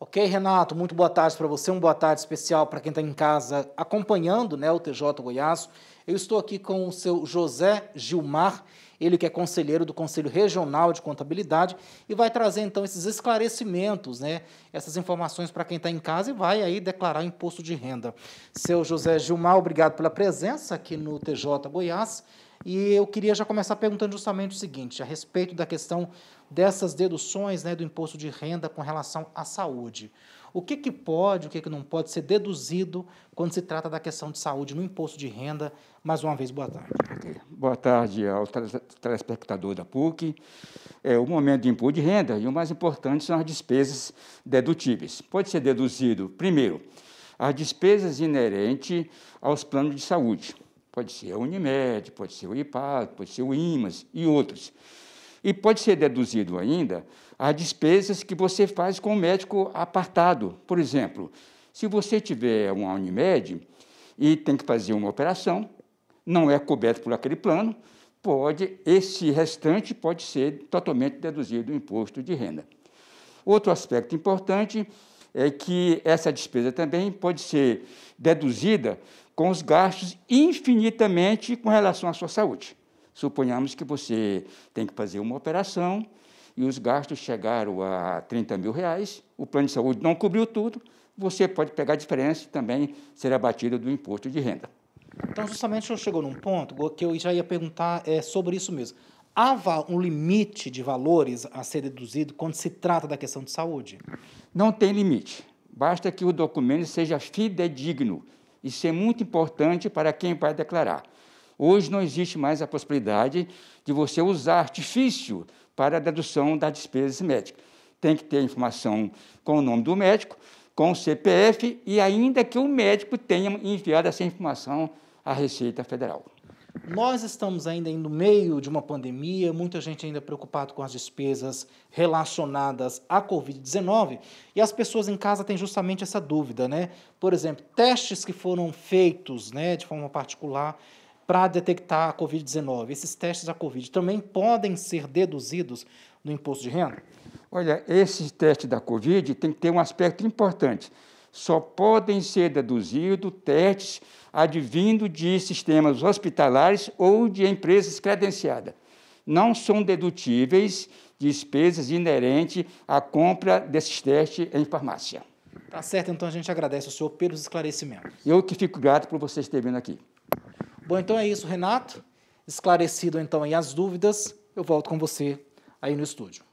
Ok, Renato, muito boa tarde para você, uma boa tarde especial para quem está em casa acompanhando né, o TJ Goiás. Eu estou aqui com o seu José Gilmar, ele que é conselheiro do Conselho Regional de Contabilidade e vai trazer então esses esclarecimentos, né, essas informações para quem está em casa e vai aí declarar imposto de renda. Seu José Gilmar, obrigado pela presença aqui no TJ Goiás. E eu queria já começar perguntando justamente o seguinte, a respeito da questão dessas deduções né, do imposto de renda com relação à saúde. O que, que pode, o que, que não pode ser deduzido quando se trata da questão de saúde no imposto de renda? Mais uma vez, boa tarde. Boa tarde ao telespectador da PUC. É o momento de imposto de renda e o mais importante são as despesas dedutíveis. Pode ser deduzido, primeiro, as despesas inerentes aos planos de saúde Pode ser a Unimed, pode ser o IPAD, pode ser o IMAS e outros. E pode ser deduzido ainda as despesas que você faz com o médico apartado. Por exemplo, se você tiver uma Unimed e tem que fazer uma operação, não é coberto por aquele plano, pode esse restante pode ser totalmente deduzido do imposto de renda. Outro aspecto importante é que essa despesa também pode ser deduzida com os gastos infinitamente com relação à sua saúde. Suponhamos que você tem que fazer uma operação e os gastos chegaram a 30 mil reais, o plano de saúde não cobriu tudo, você pode pegar a diferença e também ser abatido do imposto de renda. Então, justamente, o senhor chegou num ponto que eu já ia perguntar é, sobre isso mesmo. Há um limite de valores a ser deduzido quando se trata da questão de saúde? Não tem limite. Basta que o documento seja fidedigno isso é muito importante para quem vai declarar. Hoje não existe mais a possibilidade de você usar artifício para a dedução das despesas médicas. Tem que ter informação com o nome do médico, com o CPF e ainda que o médico tenha enviado essa informação à Receita Federal. Nós estamos ainda no meio de uma pandemia, muita gente ainda preocupada com as despesas relacionadas à Covid-19 e as pessoas em casa têm justamente essa dúvida, né? Por exemplo, testes que foram feitos né, de forma particular para detectar a Covid-19. Esses testes da Covid também podem ser deduzidos no imposto de renda? Olha, esse teste da Covid tem que ter um aspecto importante só podem ser deduzidos testes advindo de sistemas hospitalares ou de empresas credenciadas. Não são dedutíveis despesas inerentes à compra desses testes em farmácia. Tá certo, então a gente agradece ao senhor pelos esclarecimentos. Eu que fico grato por vocês terem vindo aqui. Bom, então é isso, Renato. Esclarecido então aí as dúvidas, eu volto com você aí no estúdio.